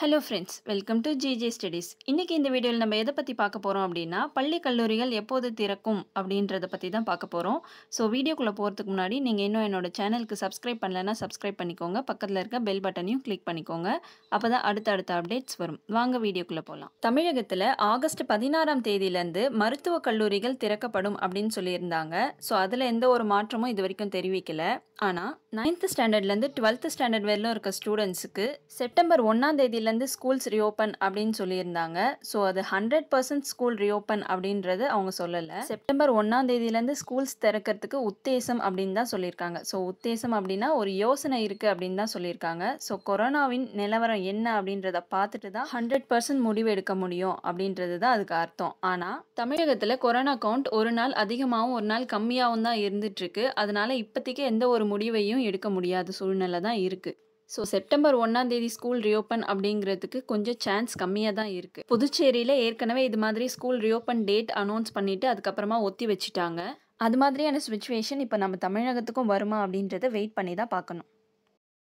hello friends welcome to GJ studies இன்றைக்கி இந்த வீடியோவில் நம்ம எதை பற்றி பார்க்க போகிறோம் அப்படின்னா பள்ளி கல்லூரிகள் எப்போது திறக்கும் அப்படின்றத பற்றி தான் பார்க்க போகிறோம் ஸோ வீடியோக்குள்ளே போகிறதுக்கு முன்னாடி நீங்கள் இன்னும் என்னோட சேனலுக்கு சப்ஸ்கிரைப் பண்ணலன்னா சப்ஸ்கிரைப் பண்ணிக்கோங்க பக்கத்தில் இருக்க பெல் பட்டனையும் கிளிக் பண்ணிக்கோங்க அப்போ தான் அடுத்தடுத்த அப்டேட்ஸ் வரும் வாங்க வீடியோக்குள்ளே போகலாம் தமிழகத்தில் ஆகஸ்ட் பதினாறாம் தேதியிலேருந்து மருத்துவக் கல்லூரிகள் திறக்கப்படும் அப்படின்னு சொல்லியிருந்தாங்க ஸோ அதில் எந்த ஒரு மாற்றமும் இது வரைக்கும் தெரிவிக்கலை ஆனால் நைன்த் ஸ்டாண்டர்ட்லேருந்து டுவெல்த் ஸ்டாண்டர்ட் வரையிலும் இருக்க ஸ்டூடெண்ட்ஸுக்கு செப்டம்பர் ஒன்றாம் தேதியில் இன்னைக்குலேருந்து ஸ்கூல்ஸ் ரீஓப்பன் அப்படின்னு சொல்லியிருந்தாங்க ஸோ அது ஹண்ட்ரட் பர்சன்ட் ஸ்கூல் ரீஓப்பன் அப்படின்றது அவங்க சொல்லலை செப்டம்பர் ஒன்றாம் தேதியிலேருந்து ஸ்கூல்ஸ் திறக்கிறதுக்கு உத்தேசம் அப்படின்னு தான் சொல்லியிருக்காங்க ஸோ உத்தேசம் அப்படின்னா ஒரு யோசனை இருக்குது அப்படின்னு தான் சொல்லியிருக்காங்க ஸோ கொரோனாவின் நிலவரம் என்ன அப்படின்றத பார்த்துட்டு தான் ஹண்ட்ரட் பர்சன்ட் முடிவு எடுக்க முடியும் அப்படின்றது தான் அதுக்கு அர்த்தம் ஆனால் தமிழகத்தில் கொரோனா கவுண்ட் ஒரு நாள் அதிகமாகவும் ஒரு நாள் கம்மியாகவும் தான் இருக்கு அதனால் இப்போதைக்கு எந்த ஒரு முடிவையும் எடுக்க முடியாத சூழ்நிலை தான் இருக்குது ஸோ செப்டம்பர் ஒன்றாம் தேதி ஸ்கூல் ரியோப்பன் அப்படிங்கிறதுக்கு கொஞ்சம் சான்ஸ் கம்மியாக தான் இருக்குது புதுச்சேரியில் ஏற்கனவே இது மாதிரி ஸ்கூல் ரியோப்பன் டேட் அனௌன்ஸ் பண்ணிவிட்டு அதுக்கப்புறமா ஒத்தி வச்சுட்டாங்க அது மாதிரியான சுச்சுவேஷன் இப்போ நம்ம தமிழகத்துக்கும் வருமா அப்படின்றத வெயிட் பண்ணி தான் பார்க்கணும்